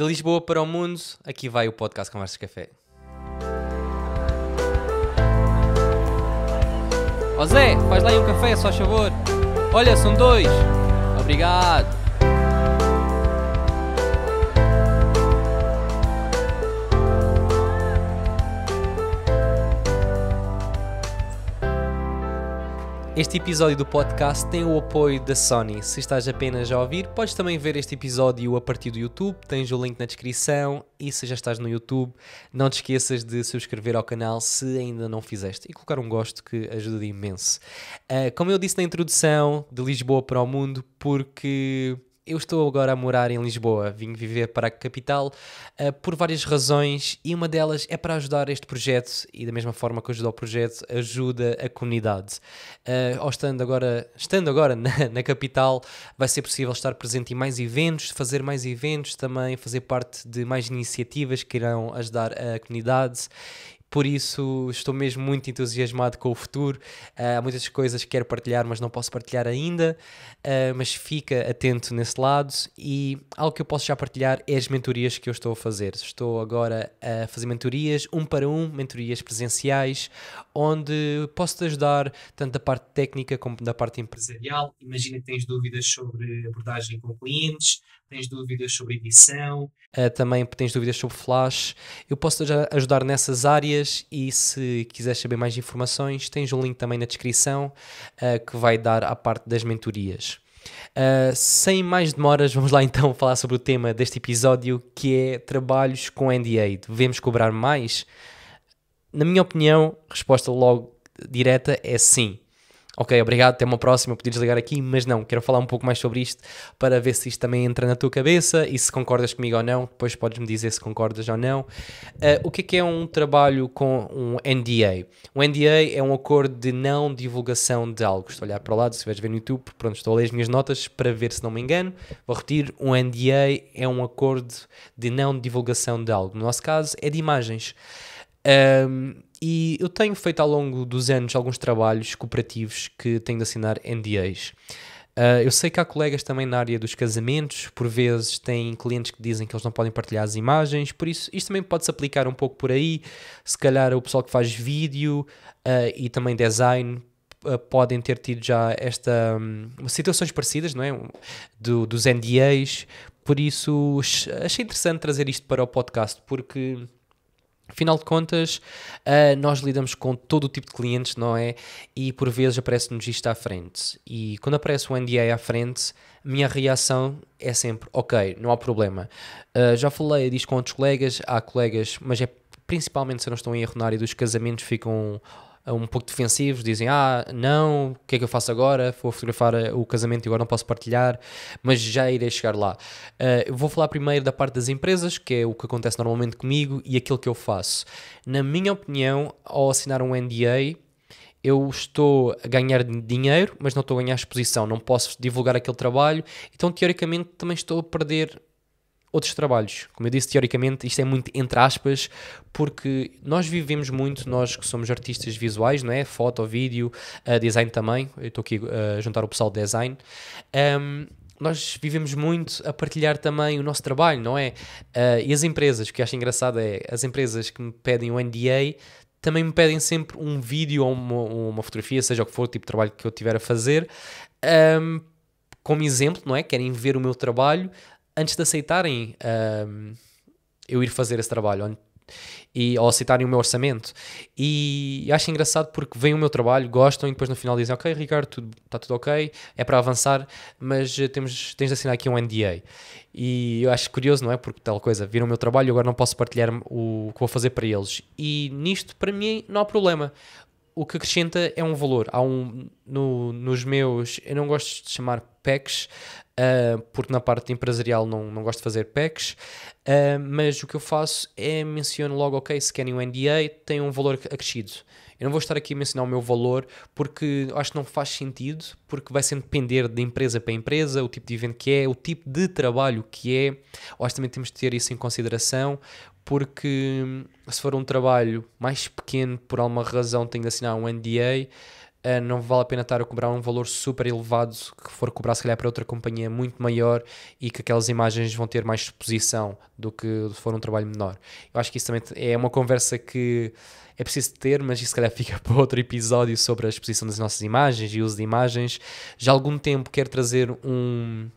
De Lisboa para o mundo, aqui vai o podcast Conversas Café. Ó oh Zé, faz lá aí um café, só favor. Olha, são dois. Obrigado. Este episódio do podcast tem o apoio da Sony. Se estás apenas a ouvir, podes também ver este episódio a partir do YouTube, tens o link na descrição e se já estás no YouTube, não te esqueças de subscrever ao canal se ainda não fizeste e colocar um gosto que ajuda imenso. Uh, como eu disse na introdução, de Lisboa para o mundo, porque eu estou agora a morar em Lisboa, vim viver para a capital uh, por várias razões e uma delas é para ajudar este projeto e da mesma forma que ajuda o projeto, ajuda a comunidade. Uh, eh, ou estando agora, estando agora na, na, capital, vai ser possível estar presente em mais eventos, fazer mais eventos, também fazer parte de mais iniciativas que irão ajudar a comunidade por isso estou mesmo muito entusiasmado com o futuro. Uh, há muitas coisas que quero partilhar, mas não posso partilhar ainda. Uh, mas fica atento nesse lado. E algo que eu posso já partilhar é as mentorias que eu estou a fazer. Estou agora a fazer mentorias um para um, mentorias presenciais, onde posso te ajudar tanto da parte técnica como da parte empresarial. Imagina que tens dúvidas sobre abordagem com clientes tens dúvidas sobre edição. Uh, também tens dúvidas sobre Flash. Eu posso te ajudar nessas áreas e se quiseres saber mais informações, tens um link também na descrição uh, que vai dar à parte das mentorias. Uh, sem mais demoras, vamos lá então falar sobre o tema deste episódio que é trabalhos com NDA. Devemos cobrar mais? Na minha opinião, resposta logo direta é sim ok, obrigado, até uma próxima, podia desligar aqui, mas não, quero falar um pouco mais sobre isto para ver se isto também entra na tua cabeça e se concordas comigo ou não, depois podes-me dizer se concordas ou não. Uh, o que é que é um trabalho com um NDA? Um NDA é um acordo de não divulgação de algo. Estou a olhar para o lado, se estiveres ver no YouTube, pronto, estou a ler as minhas notas para ver se não me engano. Vou repetir, um NDA é um acordo de não divulgação de algo. No nosso caso, é de imagens. Um, e eu tenho feito ao longo dos anos alguns trabalhos cooperativos que tenho de assinar NDAs. Uh, ah, eu sei que há colegas também na área dos casamentos, por vezes têm clientes que dizem que eles não podem partilhar as imagens, por isso isto também pode-se aplicar um pouco por aí. Se calhar o pessoal que faz vídeo uh, e também design uh, podem ter tido já esta um, situações parecidas, não é? Do, dos NDAs, por isso achei interessante trazer isto para o podcast, porque Afinal de contas, ah, nós lidamos com todo o tipo de clientes, não é? E por vezes aparece-nos isto à frente. E quando aparece o NDA à frente, minha reação é sempre: ok, não há problema. Ah, já falei disto com outros colegas, há colegas, mas é principalmente, se eu não estou em erro na área dos casamentos, ficam eh, um pouco defensivos, dizem ah, não, o que é que eu faço agora? Vou fotografar eh, o casamento e agora não posso partilhar, mas já irei chegar lá. Uh, vou falar primeiro da parte das empresas, que é o que acontece normalmente comigo e aquilo que eu faço. Na minha opinião, ao assinar um NDA, eu estou a ganhar dinheiro, mas não estou a ganhar exposição, não posso divulgar aquele trabalho, então teoricamente também estou a perder outros trabalhos. Como eu disse, teoricamente, isto é muito entre aspas, porque nós vivemos muito, nós que somos artistas visuais, não é? Foto, vídeo, uh, design também. Eu estou aqui eh, a juntar o pessoal de design. Um, nós vivemos muito a partilhar também o nosso trabalho, não é? Uh, e as empresas, o que eu acho engraçado é as empresas que me pedem o NDA também me pedem sempre um vídeo ou uma, uma fotografia, seja o que for o tipo de trabalho que eu tiver a fazer, um, como exemplo, não é? Querem ver o meu trabalho, antes de aceitarem um, eu ir fazer esse trabalho e, ou aceitarem o meu orçamento. E acho engraçado porque vem o meu trabalho, gostam e depois no final dizem: Ok, Ricardo, tudo, está tudo ok, é para avançar, mas eh, temos, tens de assinar aqui um NDA. E eu acho curioso, não é? Porque tal coisa, viram o meu trabalho, agora não posso partilhar o que vou fazer para eles. E nisto, para mim, não há problema o que acrescenta é um valor. Há um, no, nos meus, eu não gosto de chamar packs, uh, porque na parte empresarial não, não gosto de fazer packs, uh, mas o que eu faço é menciono logo, ok, se querem um NDA, tem um valor acrescido. Eu não vou estar aqui a mencionar o meu valor porque acho que não faz sentido, porque vai sempre depender de empresa para empresa, o tipo de evento que é, o tipo de trabalho que é. Eu acho que também temos de ter isso em consideração, porque hum, se for um trabalho mais pequeno, por alguma razão tenho de assinar um NDA uh, não vale a pena estar a cobrar um valor super elevado que for cobrar se calhar para outra companhia muito maior e que aquelas imagens vão ter mais exposição do que se for um trabalho menor. Eu acho que isso também é uma conversa que é preciso ter, mas isso se calhar fica para outro episódio sobre a exposição das nossas imagens e uso de imagens. Já há algum tempo quero trazer um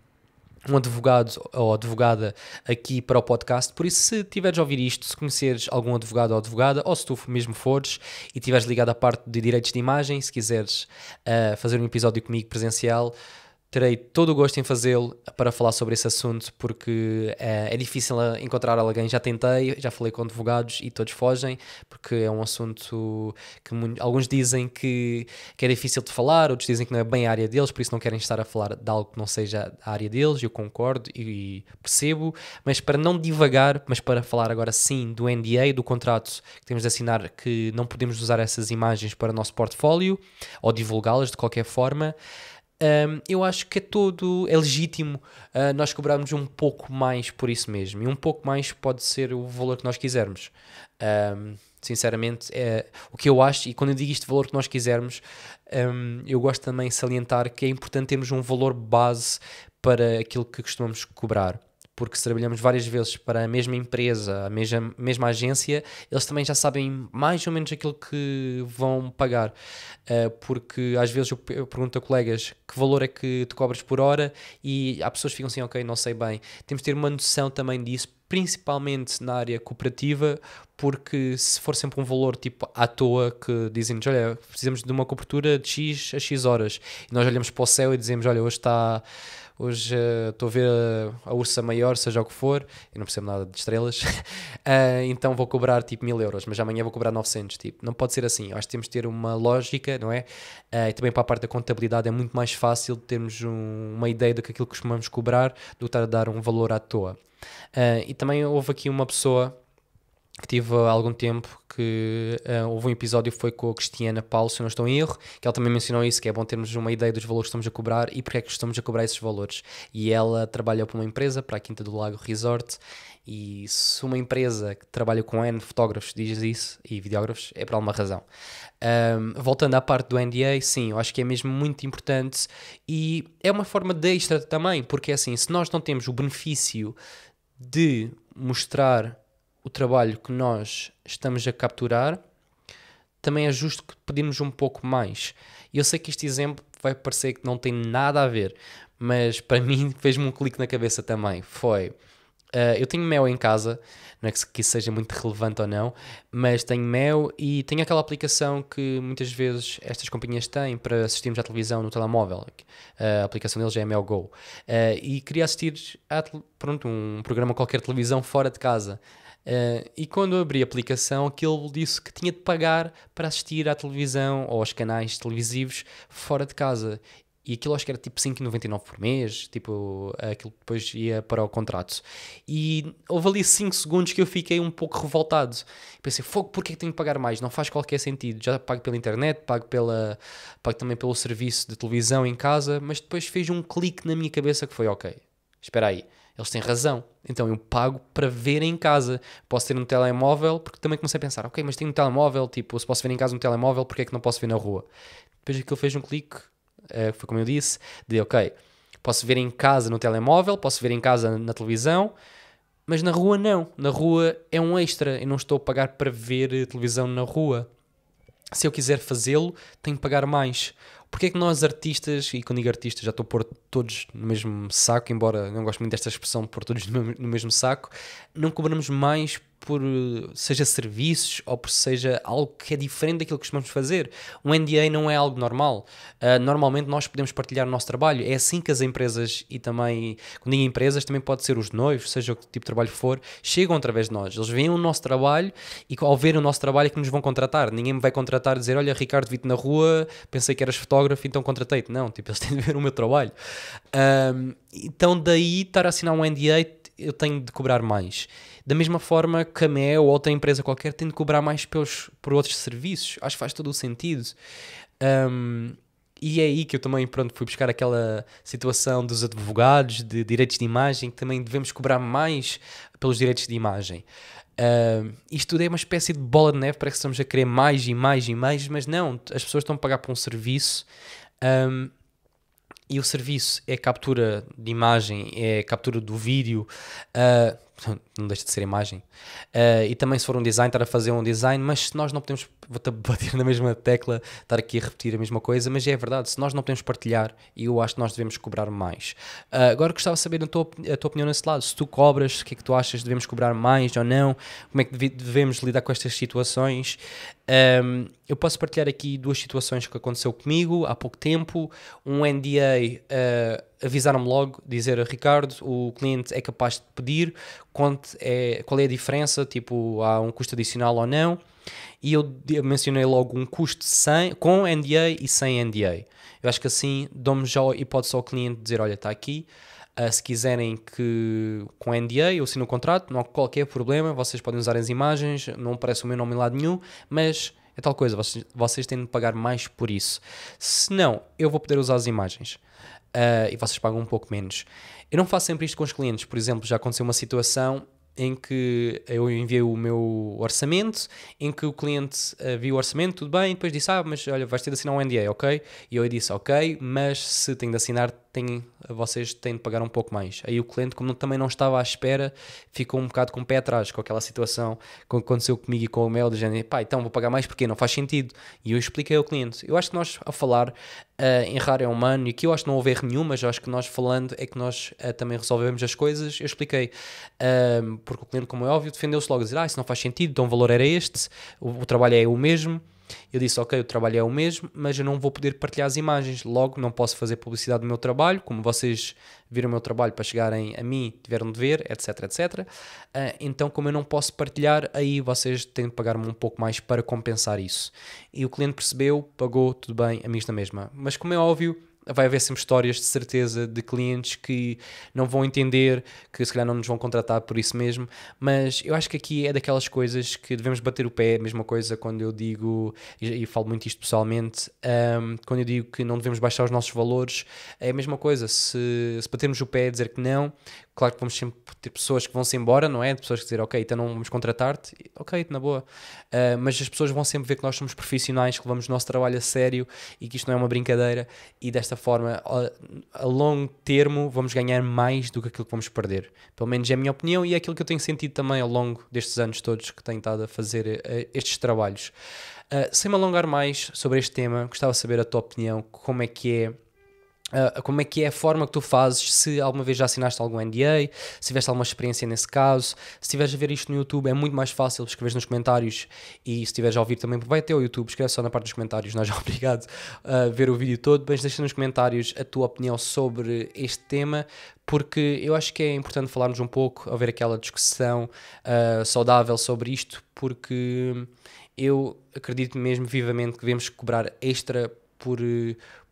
um advogado ou advogada aqui para o podcast. Por isso, se tiveres a ouvir isto, se conheceres algum advogado ou advogada, ou se tu mesmo fores e tiveres ligado à parte de direitos de imagem, se quiseres uh, fazer um episódio comigo presencial, Terei todo o gosto em fazê-lo para falar sobre esse assunto, porque é, é, difícil eh, encontrar alguém. Já tentei, já falei com advogados e todos fogem, porque é um assunto que alguns dizem que, que é difícil de falar, outros dizem que não é bem a área deles, por isso não querem estar a falar de algo que não seja a área deles. Eu concordo e, e percebo, mas para não divagar, mas para falar agora sim do NDA, do contrato que temos de assinar, que não podemos usar essas imagens para o nosso portfólio ou divulgá-las de qualquer forma um, eu acho que é todo, é legítimo uh, nós cobrarmos um pouco mais por isso mesmo. E um pouco mais pode ser o valor que nós quisermos. Um, sinceramente, é o que eu acho, e quando eu digo este valor que nós quisermos, um, eu gosto também de salientar que é importante termos um valor base para aquilo que costumamos cobrar porque se trabalhamos várias vezes para a mesma empresa, a mesma, mesma agência, eles também já sabem mais ou menos aquilo que vão pagar. Uh, porque às vezes eu, eu pergunto a colegas que valor é que tu cobras por hora e há pessoas que ficam assim, ok, não sei bem. Temos de ter uma noção também disso, principalmente na área cooperativa, porque se for sempre um valor tipo à toa que dizem-nos, olha, precisamos de uma cobertura de X a X horas, e nós olhamos para o céu e dizemos, olha, hoje está Hoje eh, estou uh, a ver a, eh, a Ursa Maior, seja o que for, eu não percebo nada de estrelas, uh, então vou cobrar tipo mil euros, mas amanhã vou cobrar 900. Tipo. Não pode ser assim, acho que temos de ter uma lógica, não é? Uh, e também para a parte da contabilidade é muito mais fácil termos um, uma ideia do que aquilo que costumamos cobrar do que estar a dar um valor à toa. e também houve aqui uma pessoa que tive há algum tempo que uh, houve um episódio foi com a Cristiana Paulo, se não estou em erro, que ela também mencionou isso, que é bom termos uma ideia dos valores que estamos a cobrar e porque é que estamos a cobrar esses valores. E ela trabalha para uma empresa, para a Quinta do Lago Resort, e se uma empresa que trabalha com N fotógrafos diz isso, e videógrafos, é por alguma razão. Um, voltando à parte do NDA, sim, eu acho que é mesmo muito importante e é uma forma de extra também, porque é assim, se nós não temos o benefício de mostrar o trabalho que nós estamos a capturar, também é justo que pedimos um pouco mais. E eu sei que este exemplo vai parecer que não tem nada a ver, mas para mim fez-me um clique na cabeça também. Foi. Uh, eu tenho mel em casa, não é que isso seja muito relevante ou não, mas tenho mel e tenho aquela aplicação que muitas vezes estas companhias têm para assistirmos à televisão no telemóvel. Uh, a aplicação deles é Mel Go. Uh, e queria assistir a pronto, um programa qualquer de televisão fora de casa. Uh, e quando abri a aplicação, aquilo disse que tinha de pagar para assistir à televisão ou aos canais televisivos fora de casa. E aquilo acho que era tipo 5,99 por mês, tipo, aquilo depois ia para o contrato. E houve ali 5 segundos que eu fiquei um pouco revoltado. Pensei, fogo, porquê que tenho que pagar mais? Não faz qualquer sentido. Já pago pela internet, pago, pela, pago também pelo serviço de televisão em casa, mas depois fez um clique na minha cabeça que foi, ok, espera aí, eles têm razão. Então eu pago para ver em casa. Posso ter um telemóvel, porque também comecei a pensar, ok, mas tenho um telemóvel, tipo, se posso ver em casa um telemóvel, porque é que não posso ver na rua? Depois aquilo fez um clique, eh, foi como eu disse, de ok, posso ver em casa no telemóvel, posso ver em casa na televisão, mas na rua não. Na rua é um extra, eu não estou a pagar para ver televisão na rua. Se eu quiser fazê-lo, tenho que pagar mais porque é que nós artistas, e quando digo artistas já estou a pôr todos no mesmo saco, embora não gosto muito desta expressão, pôr todos no mesmo saco, não cobramos mais por seja serviços ou por seja algo que é diferente daquilo que costumamos fazer. Um NDA não é algo normal. Uh, normalmente nós podemos partilhar o nosso trabalho. É assim que as empresas e também, quando digo empresas, também pode ser os noivos, seja o que tipo de trabalho for, chegam através de nós. Eles veem o nosso trabalho e ao ver o nosso trabalho é que nos vão contratar. Ninguém me vai contratar e dizer, olha Ricardo, vi-te na rua, pensei que eras fotógrafo, então contratei-te. Não, tipo, eles têm de ver o meu trabalho. Uh, então daí estar a assinar um NDA eu tenho de cobrar mais. Da mesma forma que a Mel ou outra empresa qualquer tem de cobrar mais pelos, por outros serviços. Acho que faz todo o sentido. Um, e é aí que eu também pronto, fui buscar aquela situação dos advogados de direitos de imagem, que também devemos cobrar mais pelos direitos de imagem. Uh, isto tudo é uma espécie de bola de neve, parece que estamos a querer mais e mais e mais, mas não, as pessoas estão a pagar por um serviço. Um, e o serviço é captura de imagem, é captura do vídeo, uh, não deixa de ser imagem. Uh, e também se for um design, estar a fazer um design, mas se nós não podemos bater na mesma tecla, estar aqui a repetir a mesma coisa, mas é verdade, se nós não podemos partilhar, eu acho que nós devemos cobrar mais. Uh, agora gostava de saber a tua, a tua opinião nesse lado, se tu cobras, o que é que tu achas, devemos cobrar mais ou não, como é que devemos lidar com estas situações. Um, ehm, eu posso partilhar aqui duas situações que aconteceu comigo há pouco tempo, um NDA... Uh, eh, avisaram-me logo, dizer Ricardo, o cliente é capaz de pedir quanto é, qual é a diferença, tipo, há um custo adicional ou não. E eu mencionei logo um custo sem, com NDA e sem NDA. Eu acho que assim dou-me já a hipótese ao cliente dizer: olha, está aqui. Uh, se quiserem que com NDA eu assino o contrato, não há qualquer problema, vocês podem usar as imagens, não parece o meu nome em lado nenhum, mas é tal coisa, vocês têm de pagar mais por isso. Se não, eu vou poder usar as imagens uh, e vocês pagam um pouco menos. Eu não faço sempre isto com os clientes, por exemplo, já aconteceu uma situação em que eu enviei o meu orçamento, em que o cliente uh, viu o orçamento, tudo bem, e depois disse, ah, mas olha, vais ter de assinar um NDA, ok? E eu disse, ok, mas se tem de assinar, tem, vocês têm de pagar um pouco mais. Aí o cliente, como também não estava à espera, ficou um bocado com o pé atrás, com aquela situação que aconteceu comigo e com o Mel, de género, pá, então vou pagar mais porque não faz sentido. E eu expliquei ao cliente. Eu acho que nós, a falar, Uh, errar é humano e aqui eu acho que não houve erro nenhum, mas acho que nós falando é que nós uh, também resolvemos as coisas. Eu expliquei, uh, porque o cliente, como é óbvio, defendeu-se logo a dizer: Ah, isso não faz sentido, então o valor era este, o, o trabalho é o mesmo. Eu disse, ok, o trabalho é o mesmo, mas eu não vou poder partilhar as imagens, logo não posso fazer publicidade do meu trabalho, como vocês viram o meu trabalho para chegarem a mim, tiveram de ver, etc, etc. Uh, então, como eu não posso partilhar, aí vocês têm de pagar-me um pouco mais para compensar isso. E o cliente percebeu, pagou, tudo bem, a mim está mesma. Mas como é óbvio, vai haver sempre histórias de certeza de clientes que não vão entender, que se calhar não nos vão contratar por isso mesmo, mas eu acho que aqui é daquelas coisas que devemos bater o pé, é mesma coisa quando eu digo, e, e falo muito isto pessoalmente, um, quando eu digo que não devemos baixar os nossos valores, é a mesma coisa, se, se batermos o pé e dizer que não, Claro que vamos sempre ter pessoas que vão-se embora, não é? De pessoas que dizer, ok, então não vamos contratar-te, ok, na boa. Uh, mas as pessoas vão sempre ver que nós somos profissionais, que levamos o nosso trabalho a sério e que isto não é uma brincadeira. E desta forma, a, a longo termo, vamos ganhar mais do que aquilo que vamos perder. Pelo menos é a minha opinião e é aquilo que eu tenho sentido também ao longo destes anos todos que tenho estado a fazer uh, estes trabalhos. Uh, sem me alongar mais sobre este tema, gostava de saber a tua opinião, como é que é Uh, como é que é a forma que tu fazes, se alguma vez já assinaste algum NDA, se tiveste alguma experiência nesse caso, se estiveres a ver isto no YouTube é muito mais fácil, escreveres nos comentários e se estiveres a ouvir também, vai até ao YouTube, escreve só na parte dos comentários, nós já obrigado a ver o vídeo todo, mas deixa nos comentários a tua opinião sobre este tema, porque eu acho que é importante falarmos um pouco, haver aquela discussão uh, saudável sobre isto, porque eu acredito mesmo vivamente que devemos cobrar extra por,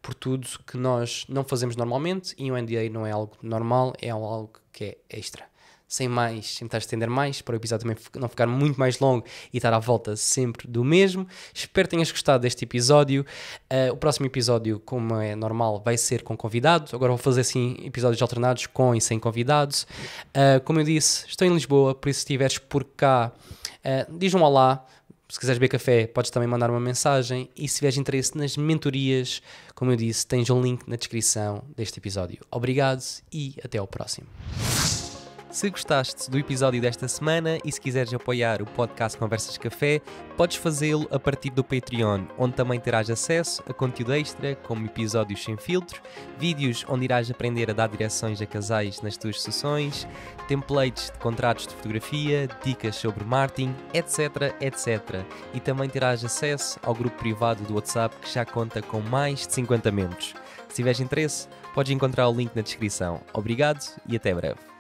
por tudo que nós não fazemos normalmente e o NDA não é algo normal, é algo que é extra. Sem mais, tentar estender mais, para o episódio também não ficar muito mais longo e estar à volta sempre do mesmo. Espero que tenhas gostado deste episódio. Uh, o próximo episódio, como é normal, vai ser com convidados. Agora vou fazer assim episódios alternados com e sem convidados. Uh, como eu disse, estou em Lisboa, por isso se estiveres por cá, uh, diz um olá se quiseres beber café, podes também mandar uma mensagem. E se tiveres interesse nas mentorias, como eu disse, tens um link na descrição deste episódio. Obrigado e até ao próximo. Se gostaste do episódio desta semana e se quiseres apoiar o podcast Conversas Café, podes fazê-lo a partir do Patreon, onde também terás acesso a conteúdo extra, como episódios sem filtro, vídeos onde irás aprender a dar direções a casais nas tuas sessões, templates de contratos de fotografia, dicas sobre marketing, etc, etc. E também terás acesso ao grupo privado do WhatsApp que já conta com mais de 50 membros. Se tiveres interesse, podes encontrar o link na descrição. Obrigado e até breve.